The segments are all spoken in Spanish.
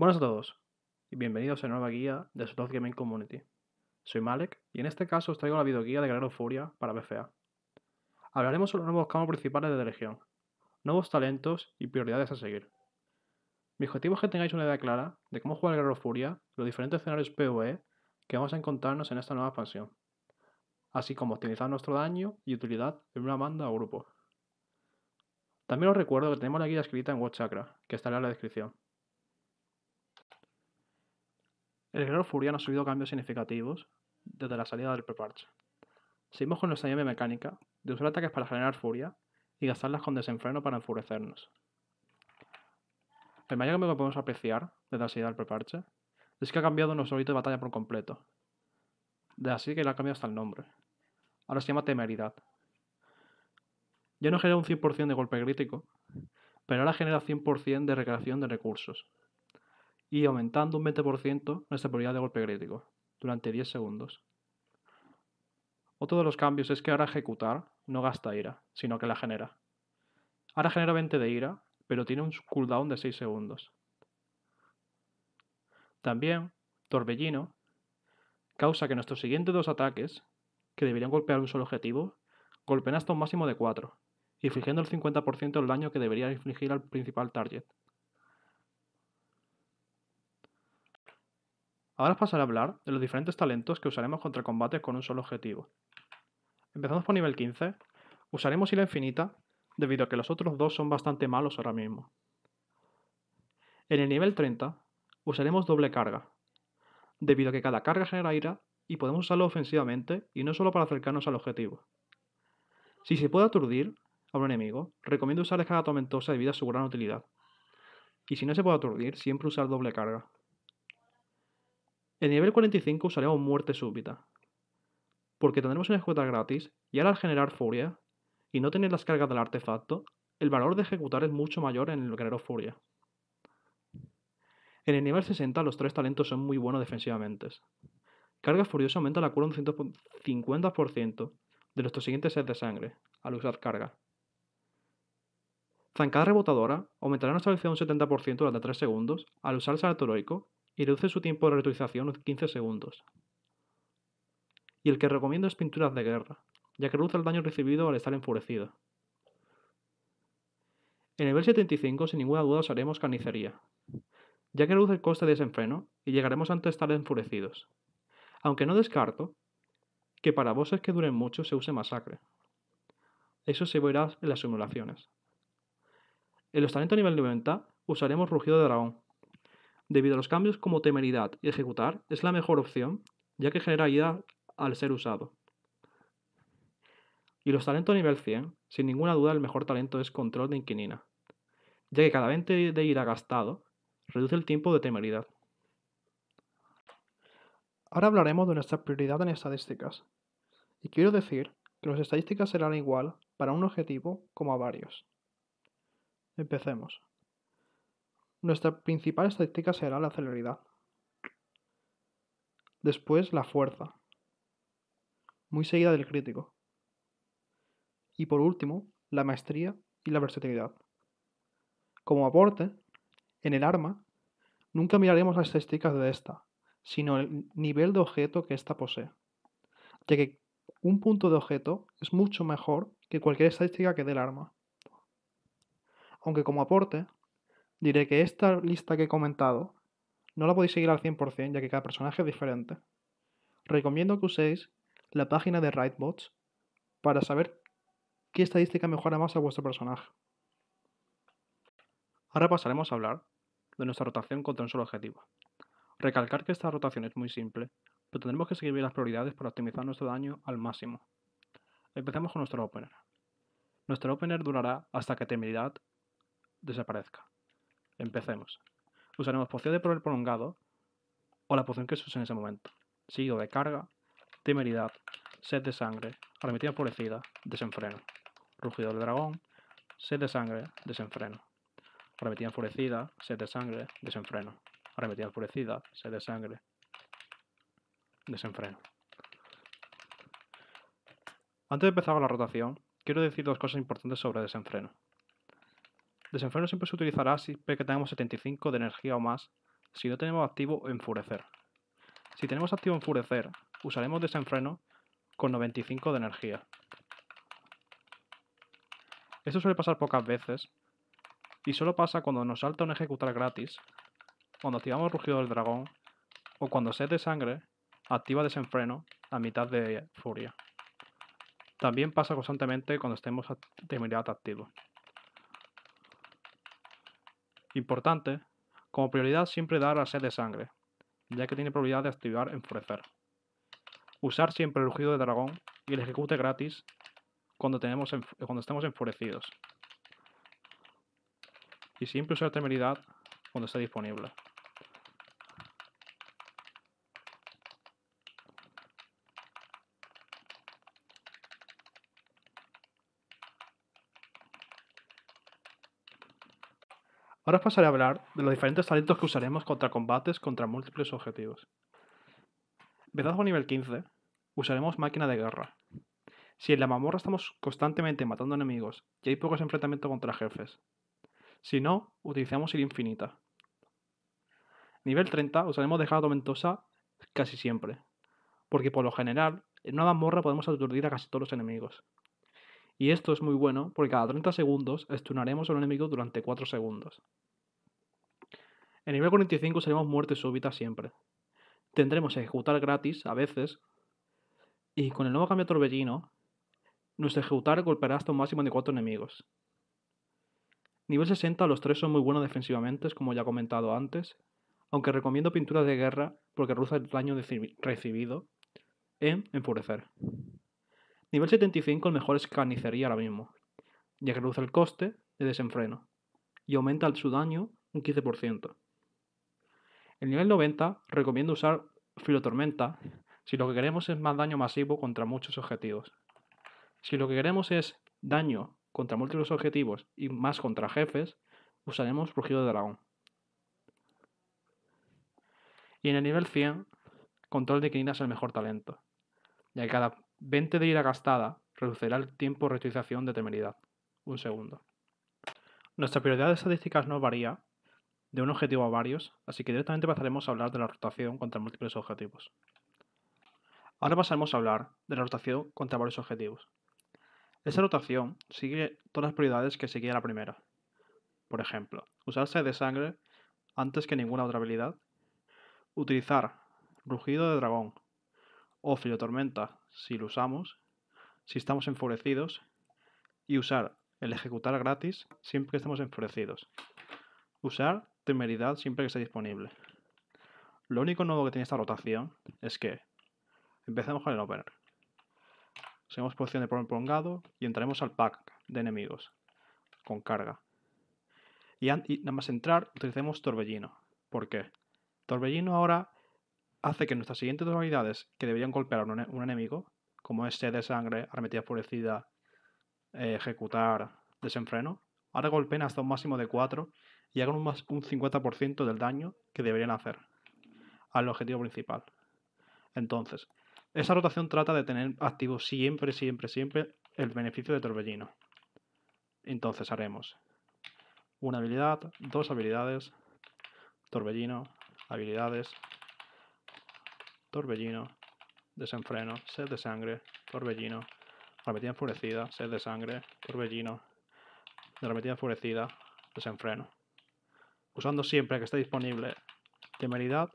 Buenas a todos y bienvenidos a nueva guía de Sloth Gaming Community. Soy Malek y en este caso os traigo la videoguía de Guerrero Furia para BFA. Hablaremos sobre los nuevos campos principales de la región, nuevos talentos y prioridades a seguir. Mi objetivo es que tengáis una idea clara de cómo jugar Guerrero Furia, los diferentes escenarios PvE que vamos a encontrarnos en esta nueva expansión, así como optimizar nuestro daño y utilidad en una banda o grupo. También os recuerdo que tenemos la guía escrita en WhatsApp, que estará en la descripción. El Guerrero Furia no ha subido cambios significativos desde la salida del preparche. Seguimos con nuestra llave mecánica de usar ataques para generar furia y gastarlas con desenfreno para enfurecernos. El mayor cambio que podemos apreciar desde la salida del preparche es que ha cambiado nuestro hábito de batalla por completo. De así que le ha cambiado hasta el nombre. Ahora se llama Temeridad. Ya no genera un 100% de golpe crítico, pero ahora genera 100% de recreación de recursos, y aumentando un 20% nuestra probabilidad de golpe crítico durante 10 segundos. Otro de los cambios es que ahora ejecutar no gasta ira, sino que la genera. Ahora genera 20 de ira, pero tiene un cooldown de 6 segundos. También, Torbellino causa que nuestros siguientes dos ataques, que deberían golpear un solo objetivo, golpeen hasta un máximo de 4, infligiendo el 50% del daño que debería infligir al principal target. Ahora pasaré a hablar de los diferentes talentos que usaremos contra combates con un solo objetivo. Empezamos por nivel 15. Usaremos ira infinita debido a que los otros dos son bastante malos ahora mismo. En el nivel 30 usaremos doble carga, debido a que cada carga genera ira y podemos usarlo ofensivamente y no solo para acercarnos al objetivo. Si se puede aturdir a un enemigo, recomiendo usar escala tormentosa debido a su gran utilidad. Y si no se puede aturdir, siempre usar doble carga. El nivel 45 usaremos muerte súbita, porque tendremos una ejecuta gratis y ahora al generar furia y no tener las cargas del artefacto, el valor de ejecutar es mucho mayor en el guerrero furia. En el nivel 60 los tres talentos son muy buenos defensivamente. Carga furiosa aumenta la cura un 150% de nuestro siguientes set de sangre al usar carga. Zancada rebotadora aumentará nuestra velocidad un 70% durante 3 segundos al usar el salto y reduce su tiempo de reutilización en 15 segundos. Y el que recomiendo es Pinturas de Guerra, ya que reduce el daño recibido al estar enfurecido. En el nivel 75 sin ninguna duda usaremos Carnicería, ya que reduce el coste de desenfreno y llegaremos antes de estar enfurecidos. Aunque no descarto que para bosses que duren mucho se use Masacre. Eso se verá en las simulaciones. En los talentos nivel 90 usaremos Rugido de Dragón, debido a los cambios como temeridad y ejecutar, es la mejor opción, ya que genera ida al ser usado. Y los talentos nivel 100, sin ninguna duda el mejor talento es control de inquinina, ya que cada 20 de ira gastado reduce el tiempo de temeridad. Ahora hablaremos de nuestra prioridad en estadísticas, y quiero decir que las estadísticas serán igual para un objetivo como a varios. Empecemos. Nuestra principal estadística será la celeridad. Después la fuerza, muy seguida del crítico. Y por último, la maestría y la versatilidad. Como aporte, en el arma, nunca miraremos las estadísticas de esta, sino el nivel de objeto que ésta posee, ya que un punto de objeto es mucho mejor que cualquier estadística que dé el arma. Aunque como aporte, diré que esta lista que he comentado no la podéis seguir al 100% ya que cada personaje es diferente. Recomiendo que uséis la página de Raidbots para saber qué estadística mejora más a vuestro personaje. Ahora pasaremos a hablar de nuestra rotación contra un solo objetivo. Recalcar que esta rotación es muy simple, pero tendremos que seguir bien las prioridades para optimizar nuestro daño al máximo. Empecemos con nuestro opener. Nuestro opener durará hasta que temeridad desaparezca. Empecemos. Usaremos poción de poder prolongado o la poción que se usa en ese momento, sigo de carga, temeridad, sed de sangre, arremetida enfurecida, desenfreno, rugido del dragón, sed de sangre, desenfreno, Arremetida enfurecida, sed de sangre, desenfreno, Arremetida enfurecida, sed de sangre, desenfreno. Antes de empezar la rotación, quiero decir dos cosas importantes sobre desenfreno. Desenfreno siempre se utilizará siempre que tengamos 75 de energía o más, si no tenemos activo enfurecer. Si tenemos activo enfurecer, usaremos desenfreno con 95 de energía. Esto suele pasar pocas veces, y solo pasa cuando nos salta un ejecutar gratis, cuando activamos rugido del dragón, o cuando sed de sangre activa desenfreno a mitad de furia. También pasa constantemente cuando estemos de mirada activo. Importante, como prioridad siempre dar la sed de sangre, ya que tiene probabilidad de activar enfurecer. Usar siempre el rugido de dragón y el ejecute gratis cuando, tenemos cuando estemos enfurecidos. Y siempre usar temeridad cuando esté disponible. Ahora os pasaré a hablar de los diferentes talentos que usaremos contra combates contra múltiples objetivos. Empezando con nivel 15, usaremos máquina de guerra. Si en la mamorra estamos constantemente matando enemigos y hay pocos enfrentamientos contra jefes. Si no, utilizamos ir infinita. Nivel 30 usaremos dejada mentosa casi siempre, porque por lo general en una mamorra podemos aturdir a casi todos los enemigos. Y esto es muy bueno porque cada 30 segundos estunaremos a un enemigo durante 4 segundos. En nivel 45 seremos muerte súbita siempre. Tendremos a ejecutar gratis a veces y con el nuevo cambio de torbellino, nuestro ejecutar golpeará hasta un máximo de 4 enemigos. Nivel 60 los tres son muy buenos defensivamente, como ya he comentado antes, aunque recomiendo pinturas de guerra porque reduce el daño recibido en enfurecer. Nivel 75 el mejor es carnicería ahora mismo, ya que reduce el coste de desenfreno y aumenta su daño un 15%. El nivel 90 recomiendo usar filotormenta si lo que queremos es más daño masivo contra muchos objetivos. Si lo que queremos es daño contra múltiples objetivos y más contra jefes, usaremos Rugido de Dragón. Y en el nivel 100, Control de Quinilas es el mejor talento, ya que cada 20 de ira gastada reducirá el tiempo de reutilización de temeridad. Un segundo. Nuestra prioridad de estadísticas no varía de un objetivo a varios, así que directamente pasaremos a hablar de la rotación contra múltiples objetivos. Ahora pasaremos a hablar de la rotación contra varios objetivos. Esa rotación sigue todas las prioridades que seguía la primera. Por ejemplo, usarse de sangre antes que ninguna otra habilidad, utilizar rugido de dragón, o filo tormenta si lo usamos, si estamos enfurecidos, y usar el ejecutar gratis siempre que estemos enfurecidos. Usar temeridad siempre que esté disponible. Lo único nuevo que tiene esta rotación es que empecemos con el opener. Seguimos posición de prolongado y entraremos al pack de enemigos con carga. Y, y nada más entrar utilicemos torbellino. ¿Por qué? Torbellino ahora hace que nuestras siguientes dos habilidades que deberían golpear a un, enemigo, como es este de sangre, armetía Furecida, eh, ejecutar, desenfreno, ahora golpeen hasta un máximo de 4 y hagan un 50% del daño que deberían hacer al objetivo principal. Entonces, esa rotación trata de tener activo siempre, siempre, siempre el beneficio de torbellino. Entonces haremos una habilidad, dos habilidades, torbellino, habilidades, torbellino, desenfreno, sed de sangre, torbellino, arremetida enfurecida, sed de sangre, torbellino, arremetida enfurecida, desenfreno. Usando siempre que esté disponible temeridad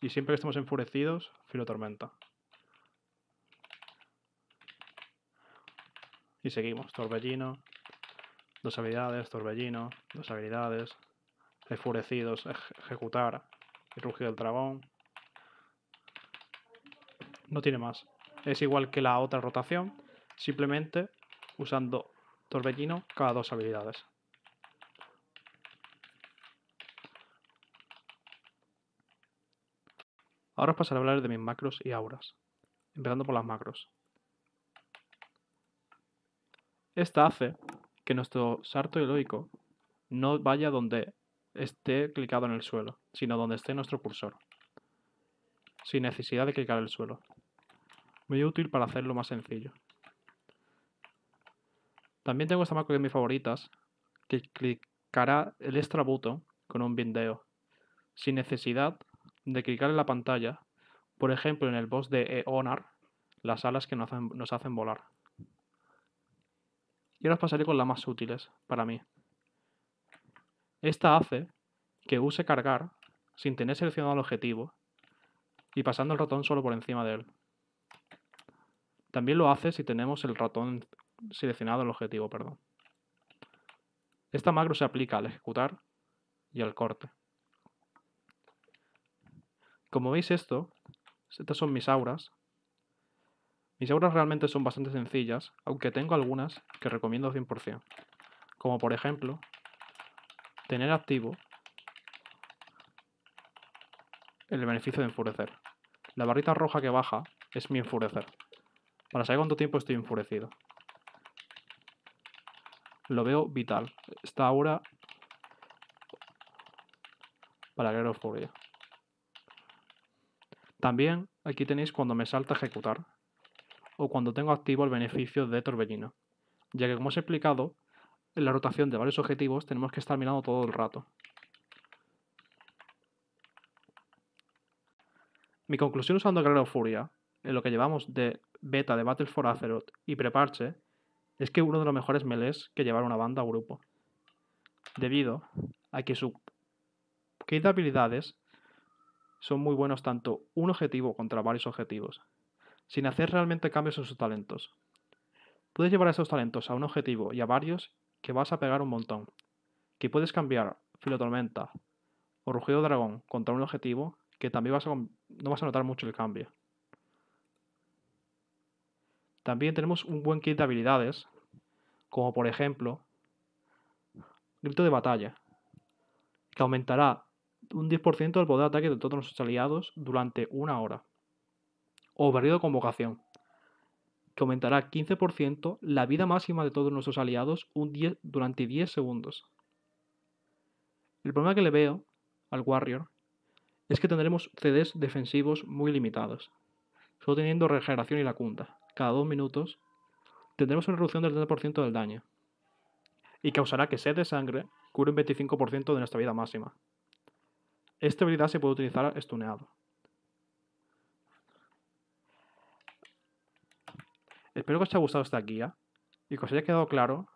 y siempre que estemos enfurecidos, filo tormenta. Y seguimos, torbellino, dos habilidades, torbellino, dos habilidades, enfurecidos, ejecutar, el rugido del dragón, no tiene más. Es igual que la otra rotación, simplemente usando torbellino cada dos habilidades. Ahora os pasaré a hablar de mis macros y auras, empezando por las macros. Esta hace que nuestro sarto heroico no vaya donde esté clicado en el suelo, sino donde esté nuestro cursor, sin necesidad de clicar el suelo. Muy útil para hacerlo más sencillo. También tengo esta macro de mis favoritas, que clicará el extra button con un bindeo, sin necesidad de clicar en la pantalla, por ejemplo en el boss de Eonar, las alas que nos hacen, volar. Y ahora os pasaré con las más útiles para mí. Esta hace que use cargar sin tener seleccionado el objetivo y pasando el ratón solo por encima de él. También lo hace si tenemos el ratón seleccionado el objetivo. Perdón. Esta macro se aplica al ejecutar y al corte. Como veis esto, estas son mis auras. Mis auras realmente son bastante sencillas, aunque tengo algunas que recomiendo 100%. Como por ejemplo, tener activo el beneficio de enfurecer. La barrita roja que baja es mi enfurecer. Para saber cuánto tiempo estoy enfurecido. Lo veo vital. Está ahora Para guerrero furia. También aquí tenéis cuando me salta ejecutar. O cuando tengo activo el beneficio de torbellino. Ya que como os he explicado, en la rotación de varios objetivos tenemos que estar mirando todo el rato. Mi conclusión usando Guerrero Furia en lo que llevamos de beta de Battle for Azeroth y preparche, es que uno de los mejores melees que llevar una banda o grupo. Debido a que su habilidades son muy buenos tanto un objetivo contra varios objetivos, sin hacer realmente cambios en sus talentos. Puedes llevar esos talentos a un objetivo y a varios que vas a pegar un montón, que puedes cambiar Tormenta o rugido dragón contra un objetivo que también vas no vas a notar mucho el cambio. También tenemos un buen kit de habilidades, como por ejemplo, grito de batalla, que aumentará un 10% el poder de ataque de todos nuestros aliados durante una hora. O barrido de convocación, que aumentará 15% la vida máxima de todos nuestros aliados un 10, durante 10 segundos. El problema que le veo al Warrior es que tendremos CDs defensivos muy limitados, solo teniendo regeneración y la cunda cada dos minutos, tendremos una reducción del 30% del daño. Y causará que sed de sangre cure un 25% de nuestra vida máxima. Esta habilidad se puede utilizar estuneado. Espero que os haya gustado esta guía y que os haya quedado claro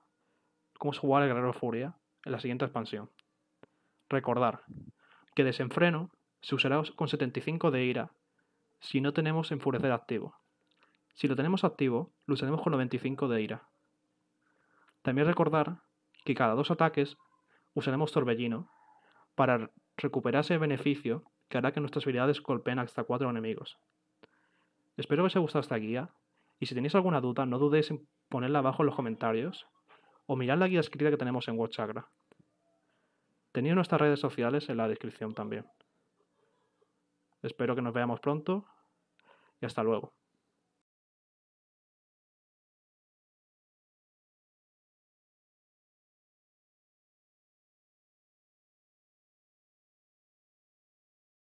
cómo jugar jugar el Guerrero Furia en la siguiente expansión. Recordar que desenfreno se usará con 75 de ira si no tenemos enfurecer activo. Si lo tenemos activo, lucharemos con 95 de ira. También recordar que cada dos ataques usaremos Torbellino para recuperar ese beneficio que hará que nuestras habilidades golpeen hasta 4 enemigos. Espero que os haya gustado esta guía, y si tenéis alguna duda, no dudéis en ponerla abajo en los comentarios o mirad la guía escrita que tenemos en WhatsApp. Tenéis nuestras redes sociales en la descripción también. Espero que nos veamos pronto y hasta luego.